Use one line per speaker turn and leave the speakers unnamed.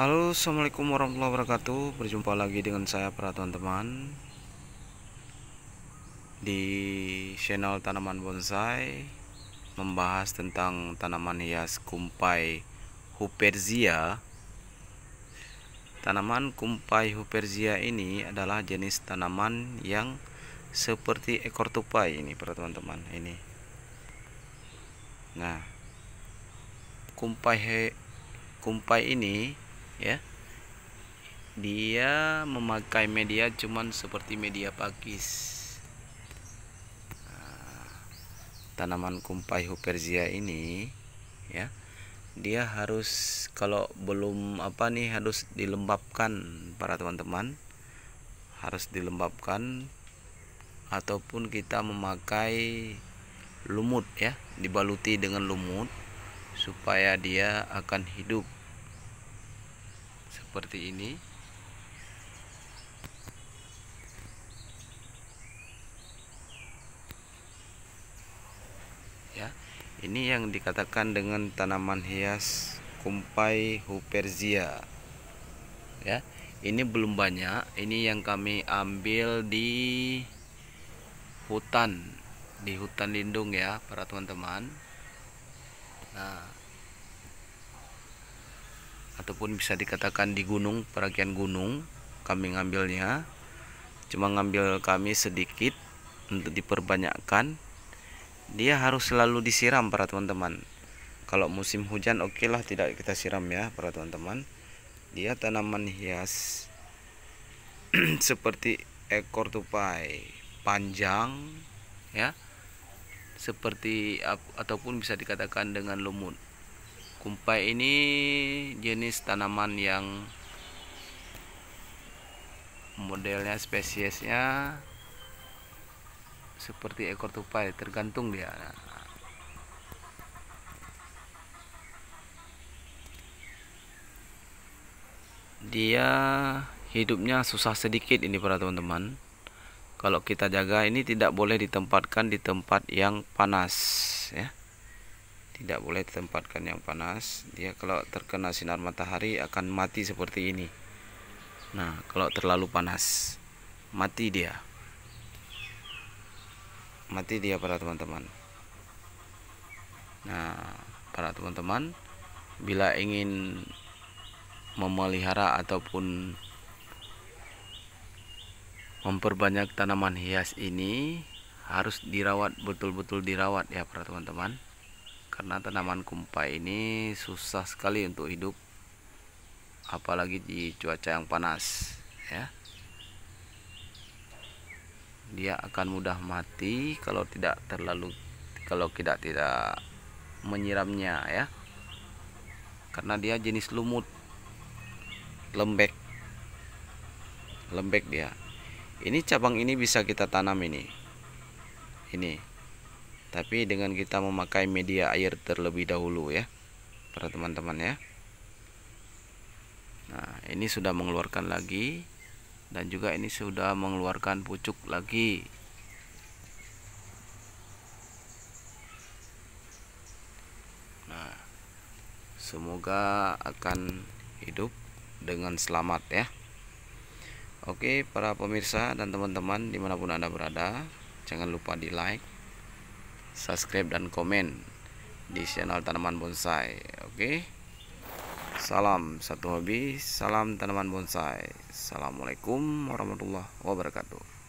Halo assalamualaikum warahmatullahi wabarakatuh berjumpa lagi dengan saya para teman-teman di channel tanaman bonsai membahas tentang tanaman hias kumpai huperzia tanaman kumpai huperzia ini adalah jenis tanaman yang seperti ekor tupai ini para teman-teman ini nah kumpai kumpai ini ya dia memakai media cuman seperti media pakis ah, tanaman kumpai huperzia ini ya dia harus kalau belum apa nih harus dilembabkan para teman-teman harus dilembabkan ataupun kita memakai lumut ya dibaluti dengan lumut supaya dia akan hidup seperti ini ya ini yang dikatakan dengan tanaman hias kumpai huperzia ya ini belum banyak ini yang kami ambil di hutan di hutan lindung ya para teman-teman nah ataupun bisa dikatakan di gunung peragian gunung kami ngambilnya cuma ngambil kami sedikit untuk diperbanyakkan dia harus selalu disiram para teman-teman kalau musim hujan oke okay lah tidak kita siram ya para teman-teman dia tanaman hias seperti ekor tupai panjang ya seperti ataupun bisa dikatakan dengan lumut Kumpai ini jenis tanaman yang modelnya spesiesnya seperti ekor tupai tergantung dia dia hidupnya susah sedikit ini para teman-teman kalau kita jaga ini tidak boleh ditempatkan di tempat yang panas ya tidak boleh ditempatkan yang panas dia kalau terkena sinar matahari akan mati seperti ini nah kalau terlalu panas mati dia mati dia para teman-teman nah para teman-teman bila ingin memelihara ataupun memperbanyak tanaman hias ini harus dirawat betul-betul dirawat ya para teman-teman karena tanaman kumpai ini susah sekali untuk hidup apalagi di cuaca yang panas ya dia akan mudah mati kalau tidak terlalu kalau tidak tidak menyiramnya ya karena dia jenis lumut lembek lembek dia ini cabang ini bisa kita tanam ini ini tapi dengan kita memakai media air terlebih dahulu ya para teman-teman ya nah ini sudah mengeluarkan lagi dan juga ini sudah mengeluarkan pucuk lagi nah semoga akan hidup dengan selamat ya Oke para pemirsa dan teman-teman dimanapun anda berada jangan lupa di like subscribe dan komen di channel tanaman bonsai oke salam satu hobi salam tanaman bonsai assalamualaikum warahmatullahi wabarakatuh